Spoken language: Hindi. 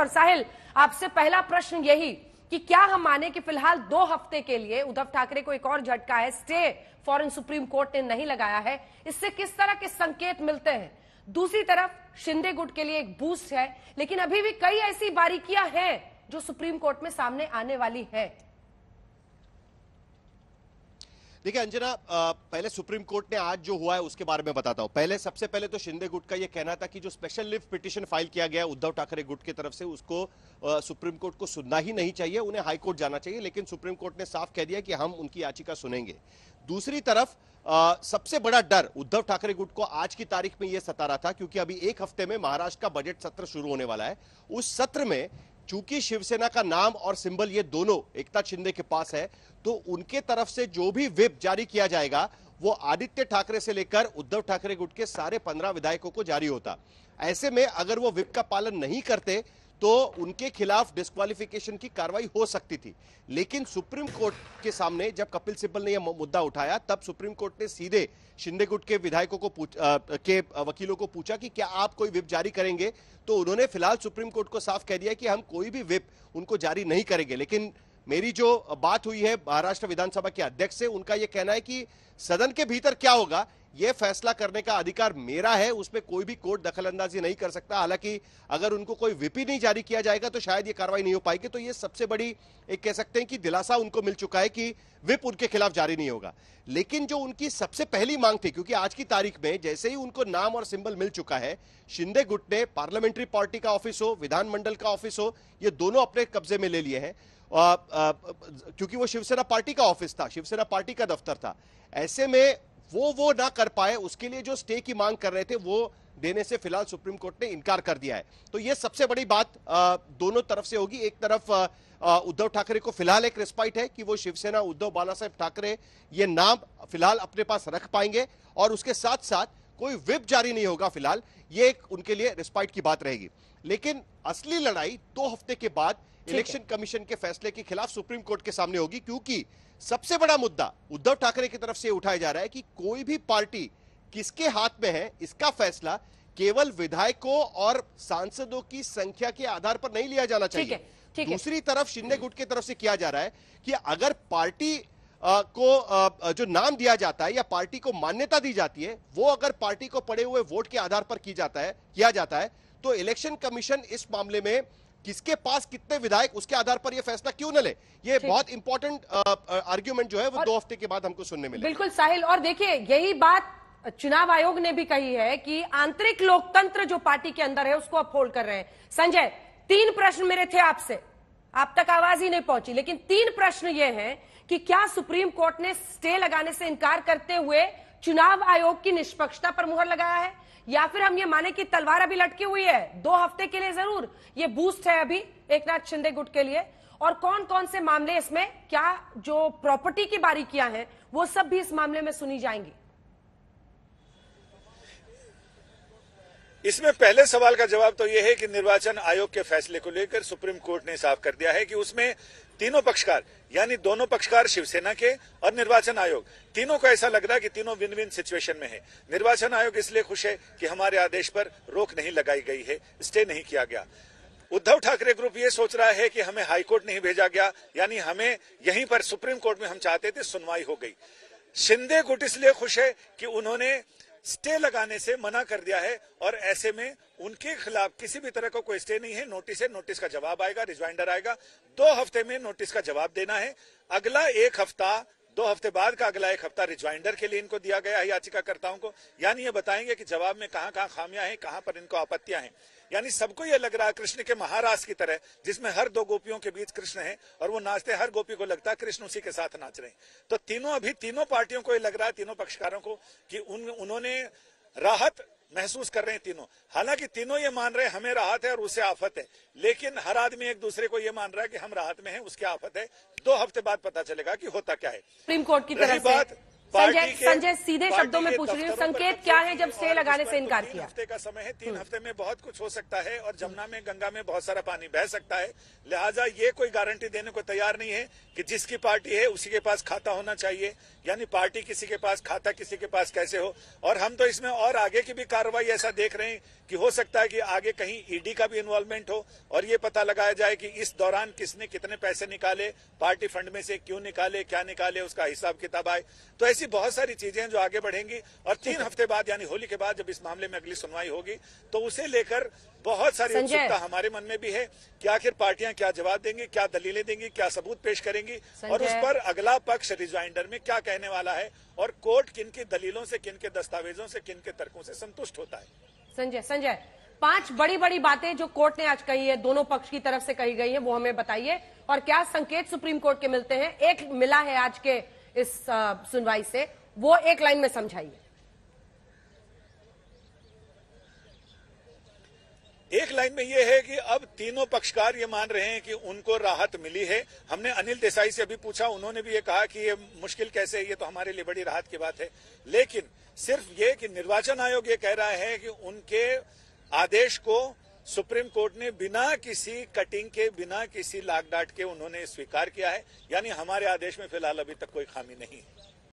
और साहिल आपसे पहला प्रश्न यही कि क्या हम माने कि फिलहाल दो हफ्ते के लिए उद्धव ठाकरे को एक और झटका है स्टे फॉरेन सुप्रीम कोर्ट ने नहीं लगाया है इससे किस तरह के संकेत मिलते हैं दूसरी तरफ शिंदे गुट के लिए एक बूस्ट है लेकिन अभी भी कई ऐसी बारीकियां हैं जो सुप्रीम कोर्ट में सामने आने वाली है देखिए अंजना पहले सुप्रीम कोर्ट ने आज जो हुआ है उसके बारे में बताता हूँ पहले सबसे पहले तो शिंदे गुट का यह कहना था कि जो स्पेशल लिफ्ट पिटिशन फाइल किया गया उद्धव ठाकरे गुट की तरफ से उसको सुप्रीम कोर्ट को सुनना ही नहीं चाहिए उन्हें हाईकोर्ट जाना चाहिए लेकिन सुप्रीम कोर्ट ने साफ कह दिया कि हम उनकी याचिका सुनेंगे दूसरी तरफ आ, सबसे बड़ा डर उद्धव ठाकरे गुट को आज की तारीख में यह सता रहा था क्योंकि अभी एक हफ्ते में महाराष्ट्र का बजट सत्र शुरू होने वाला है उस सत्र में चूंकि शिवसेना का नाम और सिंबल ये दोनों एकता शिंदे के पास है तो उनके तरफ से जो भी विप जारी किया जाएगा वो आदित्य ठाकरे से लेकर उद्धव ठाकरे गुट के सारे पंद्रह विधायकों को जारी होता ऐसे में अगर वो विप का पालन नहीं करते तो उनके खिलाफ डिस्कालिफिकेशन की कार्रवाई हो सकती थी लेकिन सुप्रीम कोर्ट के सामने जब कपिल सिब्बल ने यह मुद्दा उठाया तब सुप्रीम कोर्ट ने सीधे शिंदे गुट के विधायकों को पूछ, आ, के वकीलों को पूछा कि क्या आप कोई विप जारी करेंगे तो उन्होंने फिलहाल सुप्रीम कोर्ट को साफ कह दिया कि हम कोई भी विप उनको जारी नहीं करेंगे लेकिन मेरी जो बात हुई है महाराष्ट्र विधानसभा के अध्यक्ष से उनका यह कहना है कि सदन के भीतर क्या होगा ये फैसला करने का अधिकार मेरा है उसमें कोई भी कोर्ट अंदाजी नहीं कर सकता हालांकि अगर उनको कोई विपी नहीं जारी किया जाएगा तो शायद ये कार्रवाई नहीं हो पाएगी तो ये सबसे बड़ी एक कह सकते हैं कि दिलासा उनको मिल चुका है कि विप उनके खिलाफ जारी नहीं होगा लेकिन जो उनकी सबसे पहली मांग थी क्योंकि आज की तारीख में जैसे ही उनको नाम और सिंबल मिल चुका है शिंदे गुट ने पार्लियामेंट्री पार्टी का ऑफिस हो विधानमंडल का ऑफिस हो ये दोनों अपने कब्जे में ले लिए हैं क्योंकि वो शिवसेना पार्टी का ऑफिस था शिवसेना पार्टी का दफ्तर था ऐसे में वो वो ना कर पाए उसके लिए जो स्टे की मांग कर रहे थे वो देने से फिलहाल सुप्रीम कोर्ट ने इनकार कर दिया है तो ये सबसे बड़ी बात दोनों तरफ से होगी एक तरफ उद्धव ठाकरे को फिलहाल एक रिस्पाइट है कि वो शिवसेना उद्धव बाला साहेब ठाकरे ये नाम फिलहाल अपने पास रख पाएंगे और उसके साथ साथ कोई विप जारी नहीं होगा फिलहाल ये एक उनके लिए रिस्पाइट की बात रहेगी लेकिन असली लड़ाई दो हफ्ते के बाद इलेक्शन कमीशन के फैसले के खिलाफ सुप्रीम कोर्ट के सामने होगी क्योंकि सबसे बड़ा मुद्दा उद्धव ठाकरे की तरफ से उठाया जा रहा है कि कोई भी पार्टी किसके हाथ में है इसका फैसला केवल विधायकों और सांसदों की संख्या के आधार पर नहीं लिया जाना चाहिए ठीक है, दूसरी तरफ शिंदे गुट की तरफ से किया जा रहा है कि अगर पार्टी आ, को आ, जो नाम दिया जाता है या पार्टी को मान्यता दी जाती है वो अगर पार्टी को पड़े हुए वोट के आधार पर की जाता है किया जाता है तो इलेक्शन कमीशन इस मामले में किसके पास कितने विधायक उसके आधार पर ये फैसला क्यों न ले ये बहुत इंपॉर्टेंट आर्ग्यूमेंट जो है वो दो हफ्ते के बाद हमको सुनने मिले बिल्कुल साहिल और देखिए यही बात चुनाव आयोग ने भी कही है कि आंतरिक लोकतंत्र जो पार्टी के अंदर है उसको अपहोल्ड कर रहे हैं संजय तीन प्रश्न मेरे थे आपसे आप तक आवाज ही नहीं पहुंची लेकिन तीन प्रश्न ये हैं कि क्या सुप्रीम कोर्ट ने स्टे लगाने से इनकार करते हुए चुनाव आयोग की निष्पक्षता पर मुहर लगाया है या फिर हम ये माने कि तलवार अभी लटकी हुई है दो हफ्ते के लिए जरूर ये बूस्ट है अभी एक नाथ शिंदे गुट के लिए और कौन कौन से मामले इसमें क्या जो प्रॉपर्टी की बारीकियां हैं वो सब भी इस मामले में सुनी जाएंगी इसमें पहले सवाल का जवाब तो यह है कि निर्वाचन आयोग के फैसले को लेकर सुप्रीम कोर्ट ने साफ कर दिया है कि उसमें तीनों पक्षकार यानी दोनों पक्षकार शिवसेना के और निर्वाचन आयोग तीनों को ऐसा लग रहा है कि तीनों विन विन सिचुएशन में है निर्वाचन आयोग इसलिए खुश है कि हमारे आदेश पर रोक नहीं लगाई गई है स्टे नहीं किया गया उद्धव ठाकरे ग्रुप ये सोच रहा है कि हमें हाईकोर्ट नहीं भेजा गया यानी हमें यहीं पर सुप्रीम कोर्ट में हम चाहते थे सुनवाई हो गई शिंदे गुट इसलिए खुश है कि उन्होंने स्टे लगाने से मना कर दिया है और ऐसे में उनके खिलाफ किसी भी तरह का कोई स्टे नहीं है नोटिस है नोटिस का जवाब आएगा रिज्वाइंडर आएगा दो हफ्ते में नोटिस का जवाब देना है अगला एक हफ्ता दो हफ्ते बाद का अगला एक हफ्ता रिज्वाइंडर के लिए इनको दिया गया है याचिकाकर्ताओं को यानी ये बताएंगे कि जवाब में कहां कहां खामियां हैं कहां पर इनको आपत्तियां हैं यानी सबको ये लग रहा है कृष्ण के महाराज की तरह जिसमें हर दो गोपियों के बीच कृष्ण है और वो नाचते हर गोपी को लगता है कृष्ण उसी के साथ नाच रहे हैं तो तीनों अभी तीनों पार्टियों को ये लग रहा है तीनों पक्षकारों को कि उन उन्होंने राहत महसूस कर रहे हैं तीनों हालांकि तीनों ये मान रहे हैं हमें राहत है और उसे आफत है लेकिन हर आदमी एक दूसरे को ये मान रहा है कि हम राहत में हैं उसके आफत है दो हफ्ते बाद पता चलेगा कि होता क्या है सुप्रीम कोर्ट की तरफ बात संजय संजय सीधे शब्दों में पूछ रही हूँ संकेत क्या है जब से लगाने से इनकार किया हफ्ते का समय है तीन हम्म। हफ्ते में बहुत कुछ हो सकता है और जमुना में गंगा में बहुत सारा पानी बह सकता है लिहाजा ये कोई गारंटी देने को तैयार नहीं है कि जिसकी पार्टी है उसी के पास खाता होना चाहिए यानी पार्टी किसी के पास खाता किसी के पास कैसे हो और हम तो इसमें और आगे की भी कार्रवाई ऐसा देख रहे हैं कि हो सकता है कि आगे कहीं ईडी e का भी इन्वॉल्वमेंट हो और ये पता लगाया जाए कि इस दौरान किसने कितने पैसे निकाले पार्टी फंड में से क्यों निकाले क्या निकाले उसका हिसाब किताब आए तो ऐसी बहुत सारी चीजें जो आगे बढ़ेंगी और तीन हफ्ते बाद यानी होली के बाद जब इस मामले में अगली सुनवाई होगी तो उसे लेकर बहुत सारी उत्सुकता हमारे मन में भी है कि आखिर पार्टियां क्या जवाब देंगी क्या दलीलें देंगी क्या सबूत पेश करेंगी और उस पर अगला पक्ष रिज्वाइंडर में क्या कहने वाला है और कोर्ट किन की दलीलों से किन के दस्तावेजों से किन के तर्कों से संतुष्ट होता है संजय संजय पांच बड़ी बड़ी बातें जो कोर्ट ने आज कही है दोनों पक्ष की तरफ से कही गई है वो हमें बताइए और क्या संकेत सुप्रीम कोर्ट के मिलते हैं एक मिला है आज के इस सुनवाई से वो एक लाइन में समझाइए एक लाइन में यह है कि अब तीनों पक्षकार ये मान रहे हैं कि उनको राहत मिली है हमने अनिल देसाई से अभी पूछा उन्होंने भी ये कहा कि ये मुश्किल कैसे है ये तो हमारे लिए बड़ी राहत की बात है लेकिन सिर्फ ये कि निर्वाचन आयोग ये कह रहा है कि उनके आदेश को सुप्रीम कोर्ट ने बिना किसी कटिंग के बिना किसी लाग डाट के उन्होंने स्वीकार किया है यानी हमारे आदेश में फिलहाल अभी तक कोई खामी नहीं है